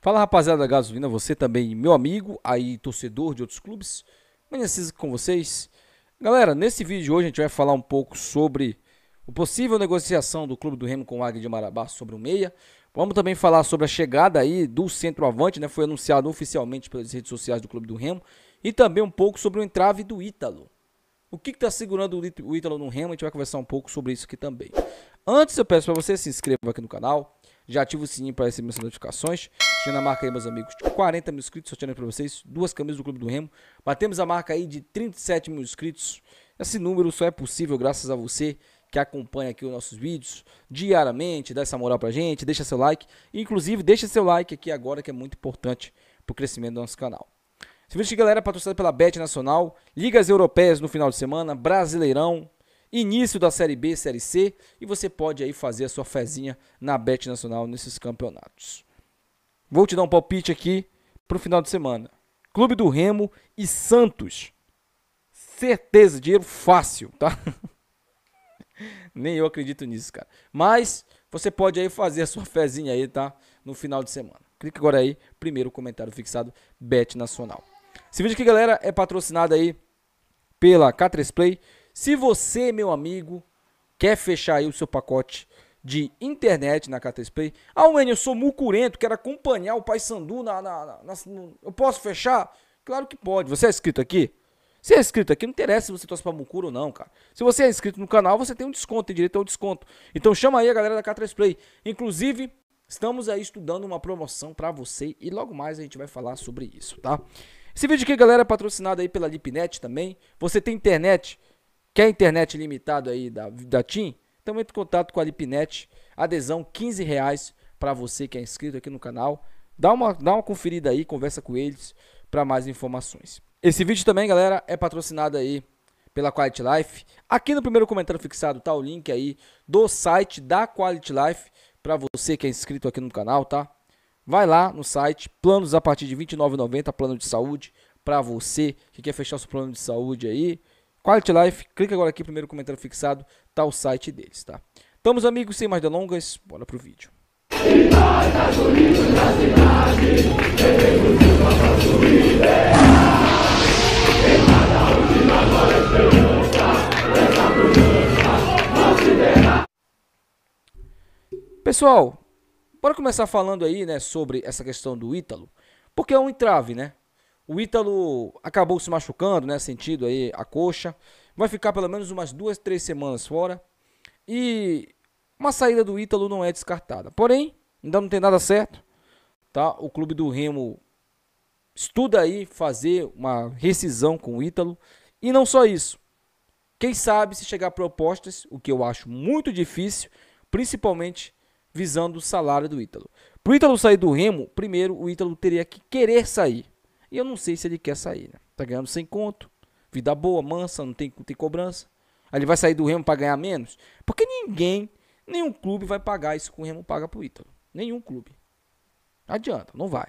Fala rapaziada da Gasolina, você também, meu amigo, aí torcedor de outros clubes, Manhã com vocês. Galera, nesse vídeo de hoje a gente vai falar um pouco sobre o possível negociação do clube do Remo com o Águia de Marabá sobre o Meia. Vamos também falar sobre a chegada aí do centroavante, né? Foi anunciado oficialmente pelas redes sociais do clube do Remo. E também um pouco sobre o entrave do Ítalo. O que está segurando o Ítalo no Remo? A gente vai conversar um pouco sobre isso aqui também. Antes eu peço para você se inscreva aqui no canal, já ativa o sininho para receber as notificações na a marca aí, meus amigos. 40 mil inscritos, sorteando para vocês. Duas camisas do Clube do Remo. Batemos a marca aí de 37 mil inscritos. Esse número só é possível graças a você que acompanha aqui os nossos vídeos diariamente, dá essa moral pra gente, deixa seu like. Inclusive, deixa seu like aqui agora que é muito importante pro crescimento do nosso canal. Esse vídeo, galera, é patrocinado pela Bet Nacional, Ligas Europeias no final de semana, Brasileirão, início da Série B, Série C, e você pode aí fazer a sua fezinha na Bet Nacional nesses campeonatos. Vou te dar um palpite aqui para o final de semana. Clube do Remo e Santos. Certeza, dinheiro fácil, tá? Nem eu acredito nisso, cara. Mas você pode aí fazer a sua fezinha aí, tá? No final de semana. Clique agora aí, primeiro comentário fixado, Bet Nacional. Esse vídeo aqui, galera, é patrocinado aí pela K3 Play. Se você, meu amigo, quer fechar aí o seu pacote de internet na Catesplay. Ah, Wayne, eu sou mucurento, quero acompanhar o Pai Sandu na, na, na, na, Eu posso fechar? Claro que pode. Você é inscrito aqui? Se é inscrito aqui, não interessa se você torce pra Mucura ou não, cara. Se você é inscrito no canal, você tem um desconto, tem direito a um desconto. Então chama aí a galera da K3Play. Inclusive, estamos aí estudando uma promoção para você e logo mais a gente vai falar sobre isso, tá? Esse vídeo aqui, galera, é patrocinado aí pela Lipnet também. Você tem internet, quer internet limitado aí da, da TIM? Então entre em contato com a Lipnet, adesão 15 reais para você que é inscrito aqui no canal. Dá uma, dá uma conferida aí, conversa com eles para mais informações. Esse vídeo também, galera, é patrocinado aí pela Quality Life. Aqui no primeiro comentário fixado tá o link aí do site da Quality Life para você que é inscrito aqui no canal, tá? Vai lá no site, planos a partir de R$29,90, plano de saúde para você que quer fechar seu plano de saúde aí. Quality Life, clica agora aqui, primeiro comentário fixado, tá o site deles, tá? Então, meus amigos, sem mais delongas, bora pro vídeo. Pessoal, bora começar falando aí, né, sobre essa questão do Ítalo, porque é um entrave, né? O Ítalo acabou se machucando, né? Sentido aí a coxa. Vai ficar pelo menos umas duas, três semanas fora. E uma saída do Ítalo não é descartada. Porém, ainda não tem nada certo. Tá? O clube do Remo estuda aí fazer uma rescisão com o Ítalo. E não só isso. Quem sabe se chegar propostas, o que eu acho muito difícil, principalmente visando o salário do Ítalo. Para o Ítalo sair do Remo, primeiro o Ítalo teria que querer sair. E eu não sei se ele quer sair, né? Tá ganhando sem conto. Vida boa, mansa, não tem, tem cobrança. Aí ele vai sair do Remo para ganhar menos? Porque ninguém, nenhum clube vai pagar isso que o Remo paga pro Ítalo. Nenhum clube. Não adianta, não vai.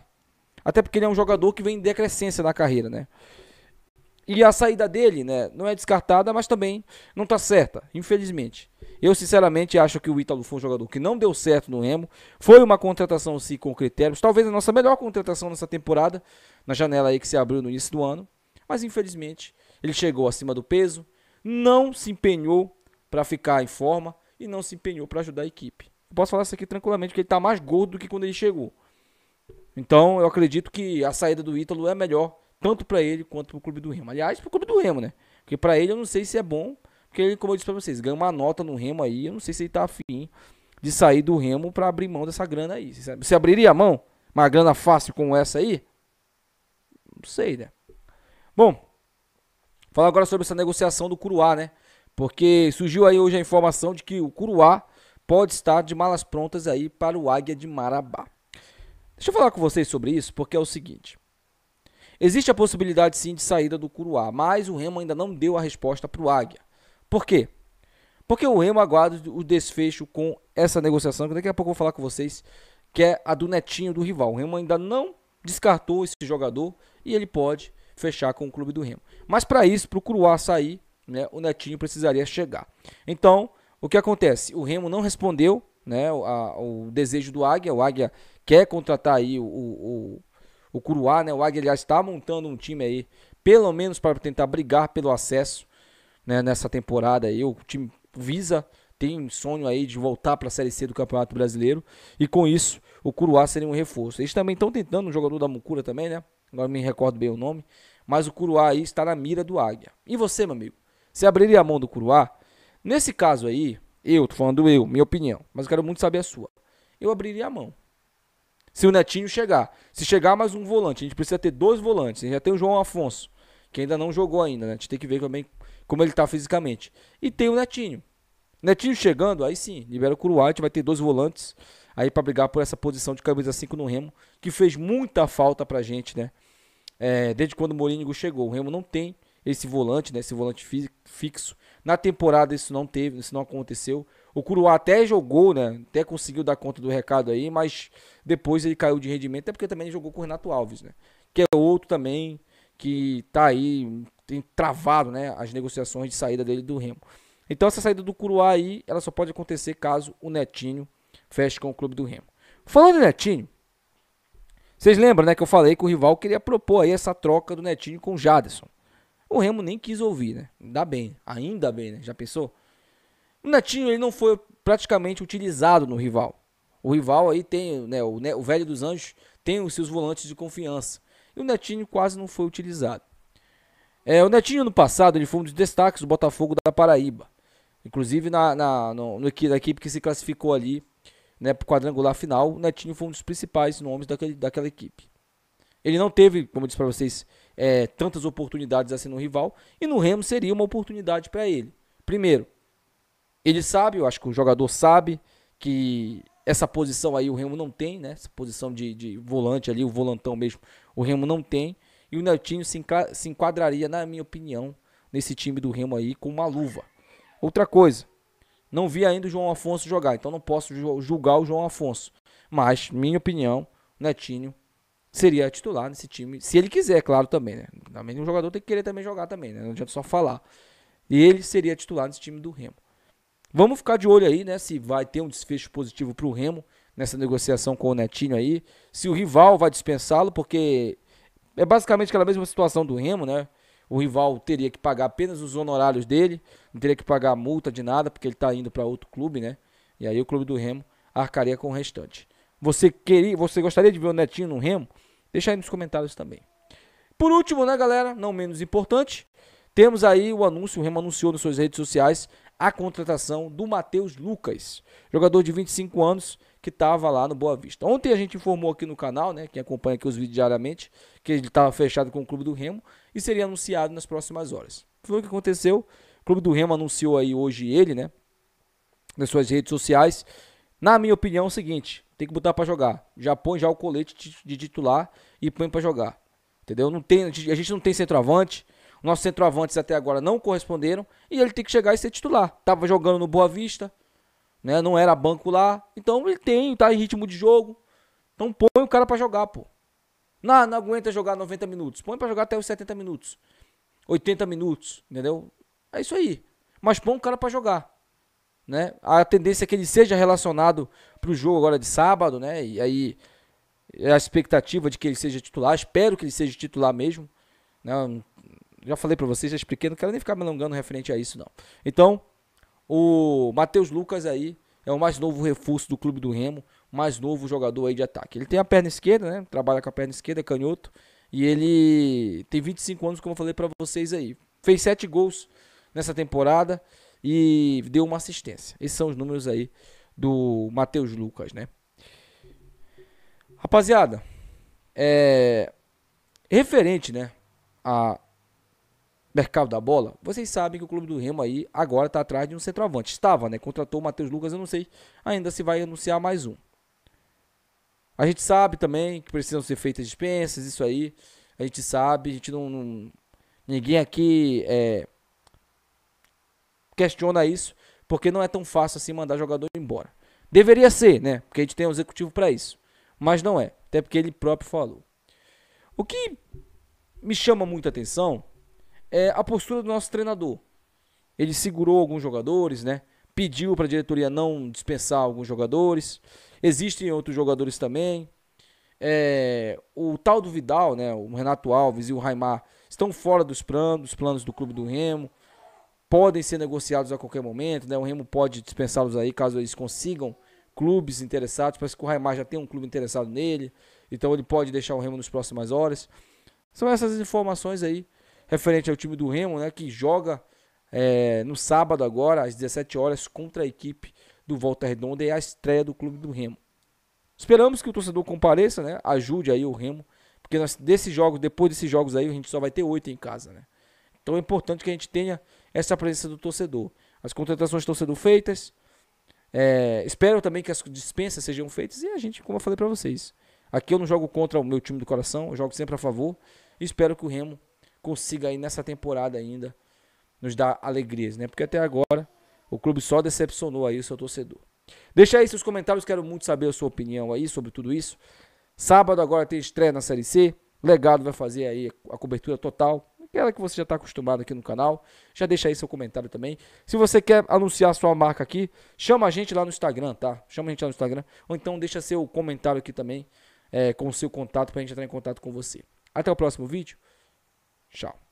Até porque ele é um jogador que vem em decrescência na carreira, né? E a saída dele, né, não é descartada, mas também não tá certa, infelizmente. Eu sinceramente acho que o Ítalo foi um jogador que não deu certo no Remo. Foi uma contratação sim com critérios, talvez a nossa melhor contratação nessa temporada na janela aí que se abriu no início do ano, mas infelizmente ele chegou acima do peso, não se empenhou para ficar em forma e não se empenhou para ajudar a equipe. Eu posso falar isso aqui tranquilamente, porque ele está mais gordo do que quando ele chegou. Então eu acredito que a saída do Ítalo é melhor, tanto para ele quanto para o Clube do Remo. Aliás, para o Clube do Remo, né? Porque para ele eu não sei se é bom, porque ele, como eu disse para vocês, ganha uma nota no Remo aí, eu não sei se ele está afim de sair do Remo para abrir mão dessa grana aí. Você abriria a mão? Uma grana fácil como essa aí? Não sei, né? Bom, falar agora sobre essa negociação do Curuá, né? Porque surgiu aí hoje a informação de que o Curuá pode estar de malas prontas aí para o Águia de Marabá. Deixa eu falar com vocês sobre isso, porque é o seguinte. Existe a possibilidade sim de saída do Curuá, mas o Remo ainda não deu a resposta para o Águia. Por quê? Porque o Remo aguarda o desfecho com essa negociação, que daqui a pouco eu vou falar com vocês, que é a do netinho do rival. O Remo ainda não descartou esse jogador e ele pode fechar com o clube do Remo. Mas para isso, para o Cruá sair, né, o Netinho precisaria chegar. Então, o que acontece? O Remo não respondeu né, a, o desejo do Águia. O Águia quer contratar aí o, o, o Curuá, né? O Águia já está montando um time aí, pelo menos para tentar brigar pelo acesso né, nessa temporada aí. O time visa tem um sonho aí de voltar para a Série C do Campeonato Brasileiro. E com isso, o Curuá seria um reforço. Eles também estão tentando um jogador da Mucura também, né? Agora me recordo bem o nome. Mas o Curuá aí está na mira do Águia. E você, meu amigo? Você abriria a mão do Curuá? Nesse caso aí, eu, tô falando eu, minha opinião, mas eu quero muito saber a sua. Eu abriria a mão. Se o Netinho chegar. Se chegar mais um volante, a gente precisa ter dois volantes. A gente já tem o João Afonso, que ainda não jogou ainda, né? A gente tem que ver também como ele tá fisicamente. E tem o Netinho. Netinho chegando, aí sim, libera o Curuati, vai ter dois volantes aí para brigar por essa posição de camisa 5 no Remo, que fez muita falta pra gente, né? É, desde quando o Morínigo chegou. O Remo não tem esse volante, né? Esse volante fixo. Na temporada isso não teve, isso não aconteceu. O Curuá até jogou, né? Até conseguiu dar conta do recado aí, mas depois ele caiu de rendimento, até porque também jogou com o Renato Alves, né? Que é outro também que tá aí, tem travado, né? As negociações de saída dele do Remo. Então essa saída do Curuá aí, ela só pode acontecer caso o Netinho feche com o clube do Remo. Falando em Netinho, vocês lembram, né, que eu falei que o rival queria propor aí essa troca do Netinho com o Jaderson. O Remo nem quis ouvir, né? Ainda bem, ainda bem, né? Já pensou? O Netinho ele não foi praticamente utilizado no rival. O rival aí tem, né, o, o velho dos anjos tem os seus volantes de confiança. E o Netinho quase não foi utilizado. É, o Netinho no passado ele foi um dos destaques do Botafogo da Paraíba. Inclusive na, na, no, no, na equipe que se classificou ali né, para o quadrangular final, o Netinho foi um dos principais nomes daquele, daquela equipe. Ele não teve, como eu disse para vocês, é, tantas oportunidades assim no rival, e no Remo seria uma oportunidade para ele. Primeiro, ele sabe, eu acho que o jogador sabe, que essa posição aí o Remo não tem, né? Essa posição de, de volante ali, o volantão mesmo, o Remo não tem. E o Netinho se, enca se enquadraria, na minha opinião, nesse time do Remo aí com uma luva. Outra coisa, não vi ainda o João Afonso jogar, então não posso julgar o João Afonso. Mas, minha opinião, o Netinho seria titular nesse time, se ele quiser, claro, também, né? Também um jogador tem que querer também jogar também, né? Não adianta só falar. E ele seria titular nesse time do Remo. Vamos ficar de olho aí, né? Se vai ter um desfecho positivo para o Remo nessa negociação com o Netinho aí. Se o rival vai dispensá-lo, porque é basicamente aquela mesma situação do Remo, né? o rival teria que pagar apenas os honorários dele, não teria que pagar multa de nada, porque ele está indo para outro clube, né? E aí o clube do Remo arcaria com o restante. Você queria, você gostaria de ver o Netinho no Remo? Deixa aí nos comentários também. Por último, né, galera, não menos importante, temos aí o anúncio, o Remo anunciou nas suas redes sociais a contratação do Matheus Lucas, jogador de 25 anos que estava lá no Boa Vista. Ontem a gente informou aqui no canal, né, quem acompanha aqui os vídeos diariamente, que ele estava fechado com o clube do Remo e seria anunciado nas próximas horas. Foi o que aconteceu. O Clube do Remo anunciou aí hoje ele, né? Nas suas redes sociais. Na minha opinião, é o seguinte: tem que botar para jogar. Já põe já o colete de titular e põe para jogar. Entendeu? Não tem, a gente não tem centroavante. Nossos centroavantes até agora não corresponderam. E ele tem que chegar e ser titular. Tava jogando no Boa Vista, né? Não era banco lá. Então ele tem, tá em ritmo de jogo. Então põe o cara para jogar, pô. Não, não aguenta jogar 90 minutos. Põe para jogar até os 70 minutos. 80 minutos, entendeu? É isso aí. Mas põe o cara para jogar. Né? A tendência é que ele seja relacionado para o jogo agora de sábado, né? E aí é a expectativa de que ele seja titular, espero que ele seja titular mesmo. Né? Já falei para vocês, já expliquei, não quero nem ficar me alongando referente a isso, não. Então, o Matheus Lucas aí é o mais novo reforço do clube do Remo mais novo jogador aí de ataque. Ele tem a perna esquerda, né? Trabalha com a perna esquerda, é canhoto. E ele tem 25 anos, como eu falei para vocês aí. Fez 7 gols nessa temporada e deu uma assistência. Esses são os números aí do Matheus Lucas, né? Rapaziada, é referente, né, a mercado da bola, vocês sabem que o clube do Remo aí agora está atrás de um centroavante. Estava, né? Contratou o Matheus Lucas, eu não sei ainda se vai anunciar mais um. A gente sabe também que precisam ser feitas dispensas, isso aí. A gente sabe, a gente não. não ninguém aqui é, questiona isso, porque não é tão fácil assim mandar jogador embora. Deveria ser, né? Porque a gente tem um executivo para isso. Mas não é, até porque ele próprio falou. O que me chama muita atenção é a postura do nosso treinador. Ele segurou alguns jogadores, né? pediu para a diretoria não dispensar alguns jogadores. Existem outros jogadores também. É, o tal do Vidal, né, o Renato Alves e o Raimar estão fora dos planos, dos planos do clube do Remo. Podem ser negociados a qualquer momento, né? O Remo pode dispensá-los aí caso eles consigam clubes interessados. Parece que o Raimar já tem um clube interessado nele, então ele pode deixar o Remo nas próximas horas. São essas informações aí referente ao time do Remo, né, que joga é, no sábado agora, às 17 horas, contra a equipe do Volta Redonda e a estreia do Clube do Remo. Esperamos que o torcedor compareça, né? Ajude aí o Remo, porque nós, desses jogos, depois desses jogos aí, a gente só vai ter oito em casa, né? Então é importante que a gente tenha essa presença do torcedor. As contratações estão sendo feitas. É, espero também que as dispensas sejam feitas e a gente, como eu falei para vocês, aqui eu não jogo contra o meu time do coração, eu jogo sempre a favor. Espero que o Remo consiga aí nessa temporada ainda nos dá alegrias, né? Porque até agora o clube só decepcionou aí o seu torcedor. Deixa aí seus comentários, quero muito saber a sua opinião aí sobre tudo isso. Sábado agora tem estreia na Série C, Legado vai fazer aí a cobertura total, aquela que você já está acostumado aqui no canal. Já deixa aí seu comentário também. Se você quer anunciar sua marca aqui, chama a gente lá no Instagram, tá? Chama a gente lá no Instagram, ou então deixa seu comentário aqui também é, com o seu contato para a gente entrar em contato com você. Até o próximo vídeo. Tchau.